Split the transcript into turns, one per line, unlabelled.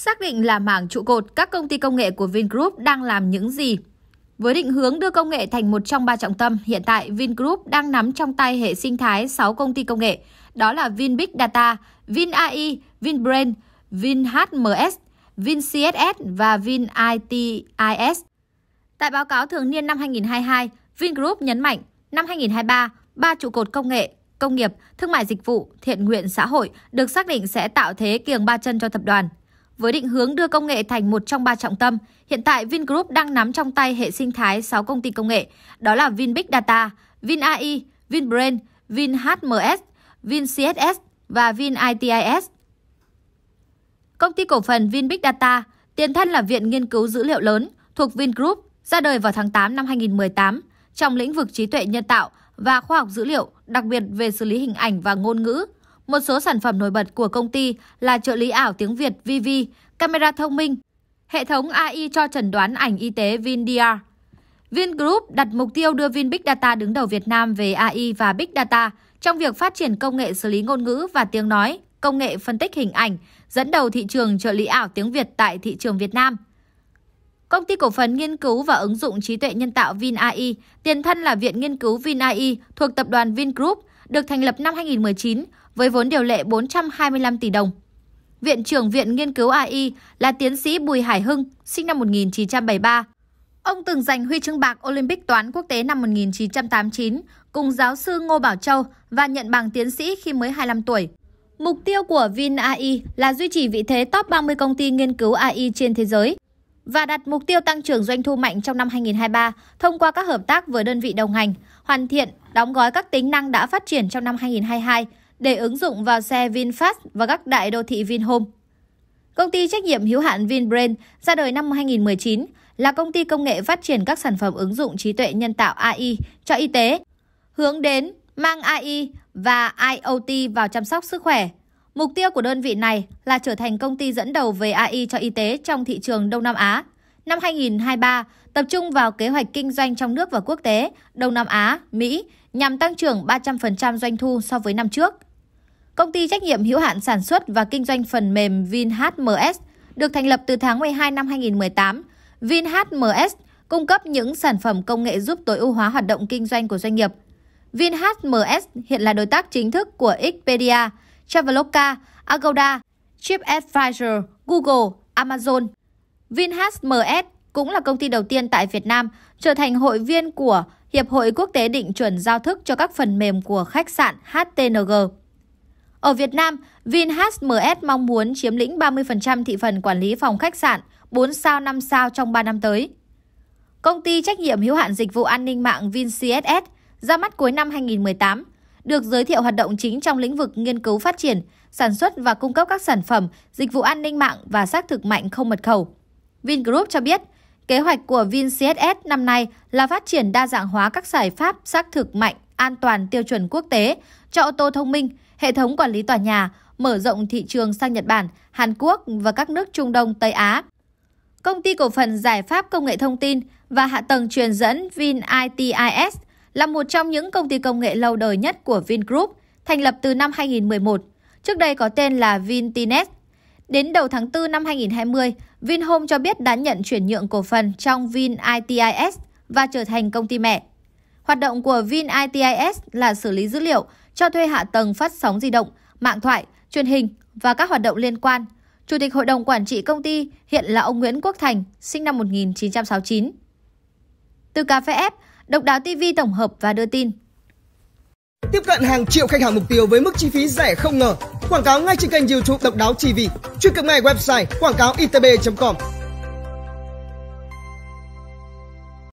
Xác định là mảng trụ cột, các công ty công nghệ của Vingroup đang làm những gì? Với định hướng đưa công nghệ thành một trong ba trọng tâm, hiện tại Vingroup đang nắm trong tay hệ sinh thái 6 công ty công nghệ, đó là VinBig Data, VinAI, VinBrain, VinHMS, VinCSS và VinITIS. Tại báo cáo thường niên năm 2022, Vingroup nhấn mạnh năm 2023, ba trụ cột công nghệ, công nghiệp, thương mại dịch vụ, thiện nguyện xã hội được xác định sẽ tạo thế kiềng ba chân cho tập đoàn. Với định hướng đưa công nghệ thành một trong ba trọng tâm, hiện tại Vingroup đang nắm trong tay hệ sinh thái 6 công ty công nghệ, đó là VinBig Data, VinAI, VinBrain, VinHMS, VinCSS và VinITIS. Công ty cổ phần VinBig Data, tiền thân là Viện Nghiên cứu Dữ liệu lớn thuộc Vingroup, ra đời vào tháng 8 năm 2018 trong lĩnh vực trí tuệ nhân tạo và khoa học dữ liệu, đặc biệt về xử lý hình ảnh và ngôn ngữ một số sản phẩm nổi bật của công ty là trợ lý ảo tiếng Việt VV, camera thông minh, hệ thống AI cho chẩn đoán ảnh y tế VinDR. Vingroup đặt mục tiêu đưa Vin Big Data đứng đầu Việt Nam về AI và Big Data trong việc phát triển công nghệ xử lý ngôn ngữ và tiếng nói, công nghệ phân tích hình ảnh, dẫn đầu thị trường trợ lý ảo tiếng Việt tại thị trường Việt Nam. Công ty cổ phần nghiên cứu và ứng dụng trí tuệ nhân tạo VinAI, tiền thân là Viện Nghiên cứu VinAI thuộc tập đoàn Vingroup, được thành lập năm 2019 với vốn điều lệ 425 tỷ đồng. Viện trưởng Viện Nghiên cứu AI là tiến sĩ Bùi Hải Hưng, sinh năm 1973. Ông từng giành huy chương bạc Olympic toán quốc tế năm 1989 cùng giáo sư Ngô Bảo Châu và nhận bằng tiến sĩ khi mới 25 tuổi. Mục tiêu của VinAI là duy trì vị thế top 30 công ty nghiên cứu AI trên thế giới – và đặt mục tiêu tăng trưởng doanh thu mạnh trong năm 2023 thông qua các hợp tác với đơn vị đồng hành, hoàn thiện, đóng gói các tính năng đã phát triển trong năm 2022 để ứng dụng vào xe VinFast và các đại đô thị Vinhome. Công ty trách nhiệm hữu hạn VinBrain ra đời năm 2019 là công ty công nghệ phát triển các sản phẩm ứng dụng trí tuệ nhân tạo AI cho y tế, hướng đến mang AI và IoT vào chăm sóc sức khỏe, Mục tiêu của đơn vị này là trở thành công ty dẫn đầu về AI cho y tế trong thị trường Đông Nam Á. Năm 2023, tập trung vào kế hoạch kinh doanh trong nước và quốc tế, Đông Nam Á, Mỹ nhằm tăng trưởng 300% doanh thu so với năm trước. Công ty trách nhiệm hữu hạn sản xuất và kinh doanh phần mềm VinHMS được thành lập từ tháng 12 năm 2018. VinHMS cung cấp những sản phẩm công nghệ giúp tối ưu hóa hoạt động kinh doanh của doanh nghiệp. VinHMS hiện là đối tác chính thức của Expedia, Traveloka, Agoda, TripAdvisor, Google, Amazon. VinHMS cũng là công ty đầu tiên tại Việt Nam trở thành hội viên của Hiệp hội Quốc tế định chuẩn giao thức cho các phần mềm của khách sạn HTNG. Ở Việt Nam, VinHMS mong muốn chiếm lĩnh 30% thị phần quản lý phòng khách sạn 4 sao 5 sao trong 3 năm tới. Công ty trách nhiệm hữu hạn dịch vụ an ninh mạng VinCSS ra mắt cuối năm 2018 được giới thiệu hoạt động chính trong lĩnh vực nghiên cứu phát triển, sản xuất và cung cấp các sản phẩm, dịch vụ an ninh mạng và xác thực mạnh không mật khẩu. Vingroup cho biết, kế hoạch của VinCSS năm nay là phát triển đa dạng hóa các giải pháp xác thực mạnh, an toàn tiêu chuẩn quốc tế cho ô tô thông minh, hệ thống quản lý tòa nhà, mở rộng thị trường sang Nhật Bản, Hàn Quốc và các nước Trung Đông, Tây Á. Công ty cổ phần giải pháp công nghệ thông tin và hạ tầng truyền dẫn VinITIS là một trong những công ty công nghệ lâu đời nhất của Vingroup, thành lập từ năm 2011, trước đây có tên là Vintinet. Đến đầu tháng 4 năm 2020, Vinhome cho biết đã nhận chuyển nhượng cổ phần trong VinITIS và trở thành công ty mẹ. Hoạt động của VinITIS là xử lý dữ liệu, cho thuê hạ tầng phát sóng di động, mạng thoại, truyền hình và các hoạt động liên quan. Chủ tịch hội đồng quản trị công ty hiện là ông Nguyễn Quốc Thành, sinh năm 1969. Từ cà phê ép. Độc đáo TV tổng hợp và đưa tin. Tiếp cận hàng triệu khách hàng mục tiêu với mức chi phí rẻ không ngờ. Quảng cáo ngay trên kênh YouTube Độc đáo TV. Truy cập ngay website quảng cáo itb.com